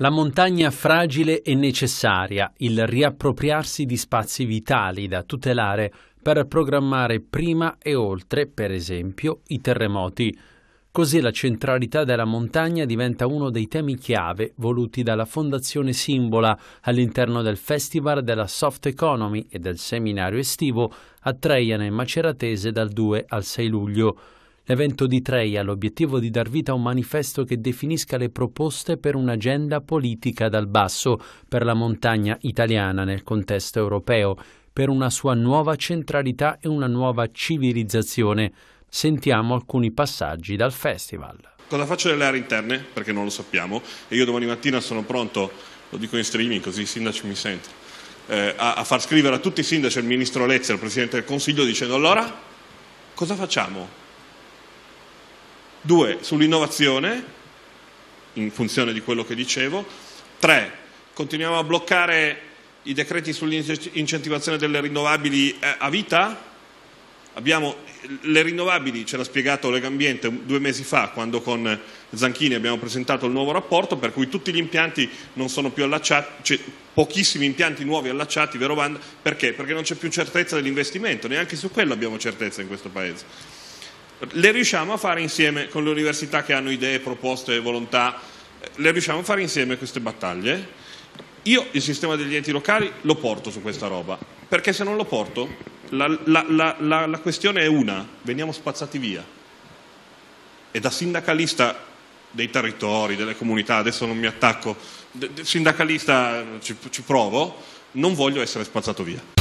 La montagna fragile è necessaria, il riappropriarsi di spazi vitali da tutelare per programmare prima e oltre, per esempio, i terremoti. Così la centralità della montagna diventa uno dei temi chiave voluti dalla Fondazione Simbola all'interno del Festival della Soft Economy e del seminario estivo a e Maceratese dal 2 al 6 luglio. L'evento di Treia ha l'obiettivo di dar vita a un manifesto che definisca le proposte per un'agenda politica dal basso per la montagna italiana nel contesto europeo, per una sua nuova centralità e una nuova civilizzazione. Sentiamo alcuni passaggi dal festival. Cosa faccio nelle aree interne? Perché non lo sappiamo e io domani mattina sono pronto, lo dico in streaming così i sindaci mi sentono. Eh, a, a, far scrivere a tutti i sindaci, al ministro Lezzi, al Presidente del Consiglio dicendo allora cosa facciamo? Due, sull'innovazione, in funzione di quello che dicevo. Tre, continuiamo a bloccare i decreti sull'incentivazione delle rinnovabili eh, a vita. Abbiamo le rinnovabili, ce l'ha spiegato Legambiente due mesi fa, quando con Zanchini abbiamo presentato il nuovo rapporto, per cui tutti gli impianti non sono più allacciati, cioè pochissimi impianti nuovi allacciati, vero Banda? Perché? Perché non c'è più certezza dell'investimento, neanche su quello abbiamo certezza in questo Paese le riusciamo a fare insieme con le università che hanno idee, proposte, e volontà, le riusciamo a fare insieme queste battaglie? Io il sistema degli enti locali lo porto su questa roba, perché se non lo porto la, la, la, la questione è una, veniamo spazzati via. E da sindacalista dei territori, delle comunità, adesso non mi attacco, sindacalista ci, ci provo, non voglio essere spazzato via.